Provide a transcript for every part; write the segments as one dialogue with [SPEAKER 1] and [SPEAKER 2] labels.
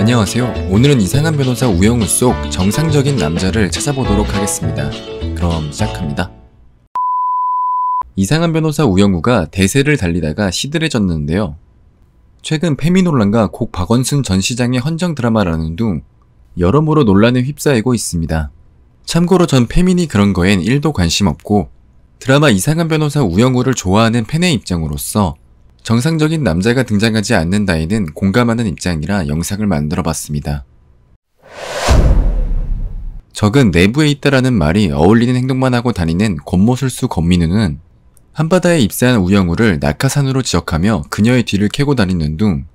[SPEAKER 1] 안녕하세요. 오늘은 이상한 변호사 우영우 속 정상적인 남자를 찾아보도록 하겠습니다. 그럼 시작합니다. 이상한 변호사 우영우가 대세를 달리다가 시들해졌는데요. 최근 페미 논란과 곡 박원순 전 시장의 헌정 드라마라는 등 여러모로 논란에 휩싸이고 있습니다. 참고로 전 페민이 그런 거엔 1도 관심 없고 드라마 이상한 변호사 우영우를 좋아하는 팬의 입장으로서 정상적인 남자가 등장하지 않는나이는 공감하는 입장이라 영상을 만들어 봤습니다. 적은 내부에 있다라는 말이 어울리는 행동만 하고 다니는 권모술수 권민우는 한바다에 입사한 우영우를 낙하산으로 지적하며 그녀의 뒤를 캐고 다니는 등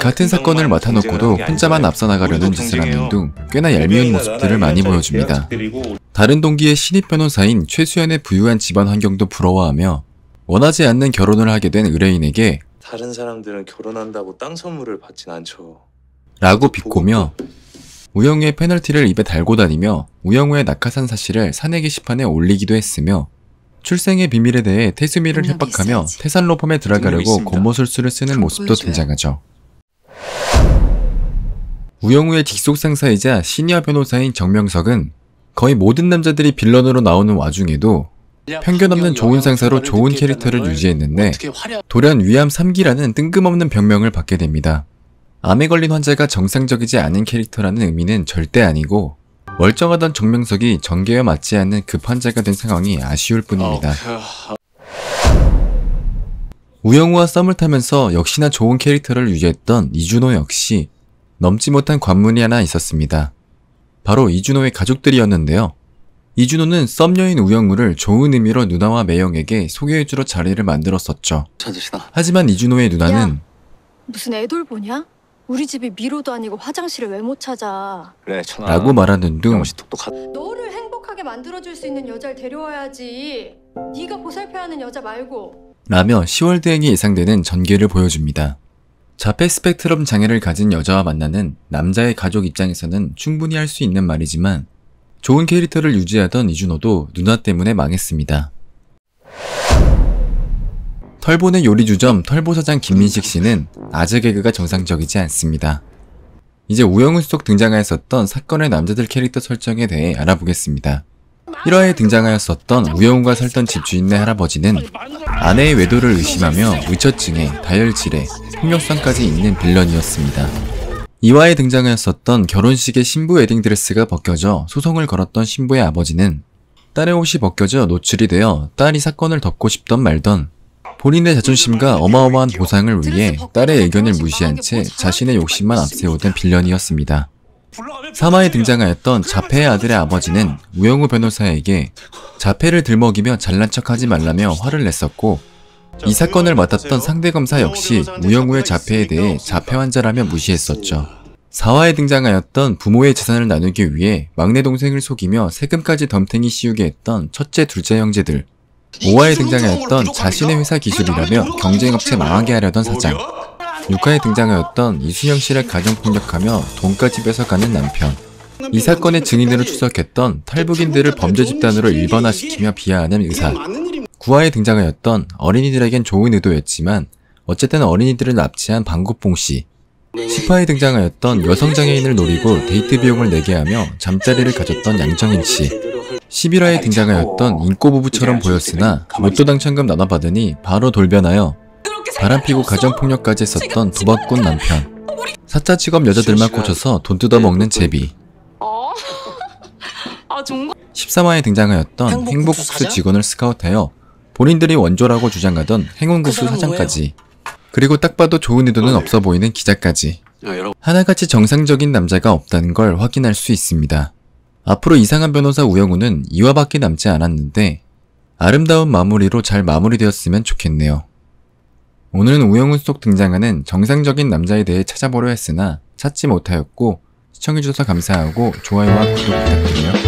[SPEAKER 1] 같은 사건을 맡아놓고도 혼자만 앞서 나가려는 짓을 하는 등 꽤나 얄미운 모습들을 많이 보여줍니다. 다른 동기의 신입 변호사인 최수연의 부유한 집안 환경도 부러워하며 원하지 않는 결혼을 하게 된 의뢰인에게 다른 사람들은 결혼한다고 땅 선물을 받진 않죠. 라고 비꼬며 우영우의 페널티를 입에 달고 다니며 우영우의 낙하산 사실을 사내 게시판에 올리기도 했으며 출생의 비밀에 대해 태수미를 협박하며 태산로펌에 들어가려고 고모술수를 쓰는 모습도 등장하죠. 우영우의 직속 상사이자 시니어 변호사인 정명석은 거의 모든 남자들이 빌런으로 나오는 와중에도 편견 없는 좋은 상사로 좋은 캐릭터를 유지했는데 돌연 위암 3기라는 뜬금없는 병명을 받게 됩니다. 암에 걸린 환자가 정상적이지 않은 캐릭터라는 의미는 절대 아니고 멀쩡하던 정명석이 전개와 맞지 않는 급환자가 된 상황이 아쉬울 뿐입니다. 어, 그, 어. 우영우와 썸을 타면서 역시나 좋은 캐릭터를 유지했던 이준호 역시 넘지 못한 관문이 하나 있었습니다. 바로 이준호의 가족들이었는데요. 이준호는 썸녀인 우영우를 좋은 의미로 누나와 매영에게 소개해주러 자리를 만들었었죠. 찾으시다. 하지만 이준호의 누나는 야, 무슨 애돌 보냐? 우리 집이 미로도 아니고 화장실을 왜 못 찾아? 그래, 천아. 라고 말하는 둥 영씨 똑똑한. 너를 행복하게 만들어줄 수 있는 여자를 데려와야지. 네가 보살펴야 하는 여자 말고. 라며 10월 대행이 예상되는 전개를 보여줍니다. 자폐 스펙트럼 장애를 가진 여자와 만나는 남자의 가족 입장에서는 충분히 할 수 있는 말이지만 좋은 캐릭터를 유지하던 이준호도 누나 때문에 망했습니다. 털보네 요리주점 털보사장 김민식 씨는 아재 개그가 정상적이지 않습니다. 이제 우영우 속 등장하였었던 사건의 남자들 캐릭터 설정에 대해 알아보겠습니다. 1화에 등장하였었던 우영우가 살던 집주인네 할아버지는 아내의 외도를 의심하며 의처증에 다혈질에 폭력성까지 있는 빌런이었습니다. 이화에 등장하였었던 결혼식의 신부 웨딩드레스가 벗겨져 소송을 걸었던 신부의 아버지는 딸의 옷이 벗겨져 노출이 되어 딸이 사건을 덮고 싶던 말던 본인의 자존심과 어마어마한 보상을 위해 딸의 의견을 무시한 채 뭐 자신의 욕심만 앞세우던 빌런이었습니다. 사마에 등장하였던 자폐의 아들의 아버지는 우영우 변호사에게 자폐를 들먹이며 잘난 척하지 말라며 화를 냈었고 이 사건을 맡았던 상대 검사 역시 무영우의 자폐에 대해 자폐 환자라며 무시했었죠. 사화에 등장하였던 부모의 재산을 나누기 위해 막내 동생을 속이며 세금까지 덤탱이 씌우게 했던 첫째, 둘째 형제들. 5화에 등장하였던 자신의 회사 그러니까 기술이라며 경쟁업체 망하게 하려던 사장. 6화에 등장하였던 이수영 씨를 가정폭력하며 돈까지 뺏어가는 남편. 이 사건의 증인으로 추적했던 그러니까 탈북인들을 범죄 집단으로 일반화시키며 비하하는 의사. 구화에 등장하였던 어린이들에겐 좋은 의도였지만 어쨌든 어린이들을 납치한 방구뽕 씨, 10화에 등장하였던 여성장애인을 노리고 데이트 비용을 내게 하며 잠자리를 가졌던 양정인 씨, 11화에 등장하였던 인꼬부부처럼 보였으나 로또 당첨금 나눠받으니 바로 돌변하여 바람피고 가정폭력까지 했었던 도박꾼 남편, 사짜 직업 여자들만 꽂혀서 돈 뜯어먹는 제비, 13화에 등장하였던 행복국수 직원을 스카우트하여 본인들이 원조라고 주장하던 행운구수 그 사장까지 그리고 딱 봐도 좋은 의도는 아, 네. 없어 보이는 기자까지 아, 하나같이 정상적인 남자가 없다는 걸 확인할 수 있습니다. 앞으로 이상한 변호사 우영우는 이와 밖에 남지 않았는데 아름다운 마무리로 잘 마무리되었으면 좋겠네요. 오늘은 우영우 속 등장하는 정상적인 남자에 대해 찾아보려 했으나 찾지 못하였고 시청해주셔서 감사하고 좋아요와 구독 부탁드려요.